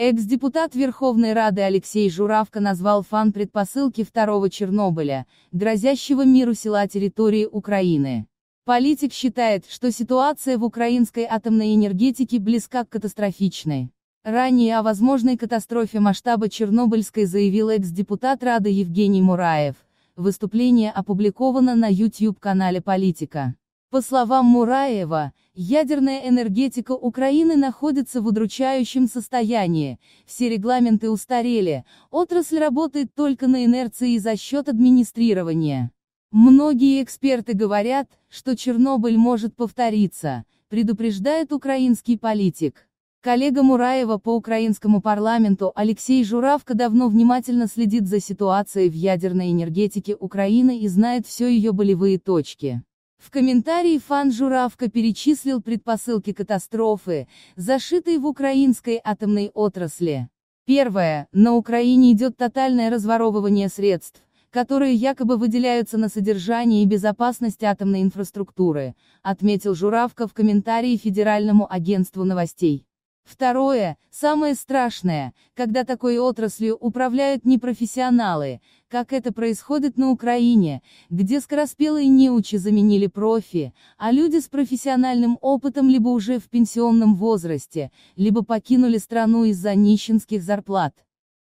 Экс-депутат Верховной Рады Алексей Журавко назвал фан предпосылки второго Чернобыля, грозящего миру села территории Украины. Политик считает, что ситуация в украинской атомной энергетике близка к катастрофичной. Ранее о возможной катастрофе масштаба Чернобыльской заявил экс-депутат Рады Евгений Мураев. Выступление опубликовано на YouTube-канале «Политика». По словам Мураева, ядерная энергетика Украины находится в удручающем состоянии, все регламенты устарели, отрасль работает только на инерции за счет администрирования. Многие эксперты говорят, что Чернобыль может повториться, предупреждает украинский политик. Коллега Мураева по украинскому парламенту Алексей Журавко давно внимательно следит за ситуацией в ядерной энергетике Украины и знает все ее болевые точки. В комментарии фан Журавка перечислил предпосылки катастрофы, зашитые в украинской атомной отрасли. Первое. На Украине идет тотальное разворовывание средств, которые якобы выделяются на содержание и безопасность атомной инфраструктуры, отметил Журавка в комментарии Федеральному агентству новостей. Второе, самое страшное, когда такой отраслью управляют непрофессионалы, как это происходит на Украине, где скороспелые неучи заменили профи, а люди с профессиональным опытом либо уже в пенсионном возрасте, либо покинули страну из-за нищенских зарплат.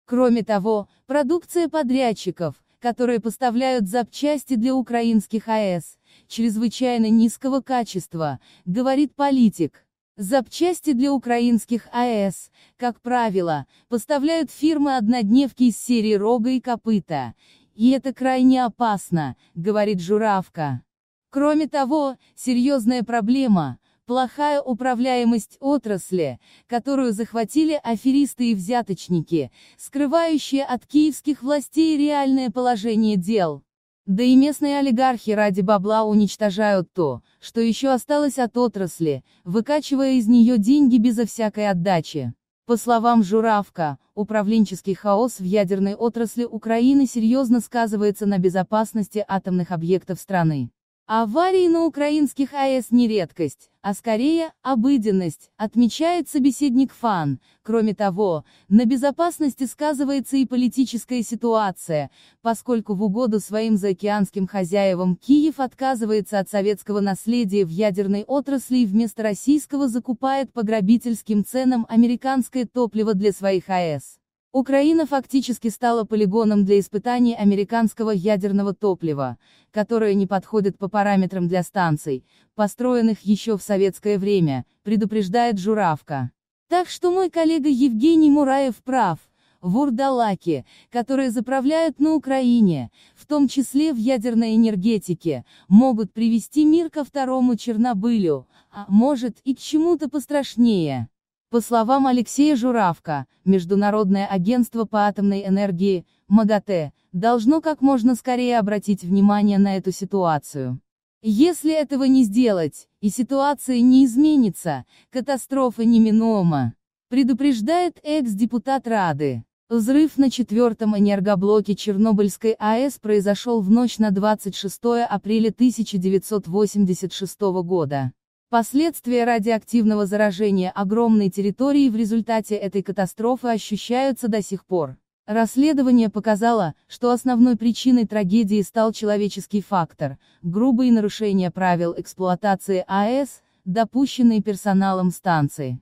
Кроме того, продукция подрядчиков, которые поставляют запчасти для украинских АЭС, чрезвычайно низкого качества, говорит политик. Запчасти для украинских АЭС, как правило, поставляют фирмы-однодневки из серии «Рога и копыта», и это крайне опасно, говорит Журавка. Кроме того, серьезная проблема – плохая управляемость отрасли, которую захватили аферисты и взяточники, скрывающие от киевских властей реальное положение дел. Да и местные олигархи ради бабла уничтожают то, что еще осталось от отрасли, выкачивая из нее деньги безо всякой отдачи. По словам Журавка, управленческий хаос в ядерной отрасли Украины серьезно сказывается на безопасности атомных объектов страны. Аварии на украинских АЭС не редкость, а скорее, обыденность, отмечает собеседник ФАН. Кроме того, на безопасности сказывается и политическая ситуация, поскольку в угоду своим заокеанским хозяевам Киев отказывается от советского наследия в ядерной отрасли и вместо российского закупает по грабительским ценам американское топливо для своих АЭС. Украина фактически стала полигоном для испытаний американского ядерного топлива, которое не подходит по параметрам для станций, построенных еще в советское время, предупреждает Журавка. Так что мой коллега Евгений Мураев прав, вурдалаки, которые заправляют на Украине, в том числе в ядерной энергетике, могут привести мир ко второму Чернобылю, а может и к чему-то пострашнее. По словам Алексея Журавка, Международное агентство по атомной энергии, МАГАТЭ, должно как можно скорее обратить внимание на эту ситуацию. Если этого не сделать, и ситуация не изменится, катастрофа неминуема. Предупреждает экс-депутат Рады. Взрыв на четвертом энергоблоке Чернобыльской АЭС произошел в ночь на 26 апреля 1986 года. Последствия радиоактивного заражения огромной территории в результате этой катастрофы ощущаются до сих пор. Расследование показало, что основной причиной трагедии стал человеческий фактор, грубые нарушения правил эксплуатации АЭС, допущенные персоналом станции.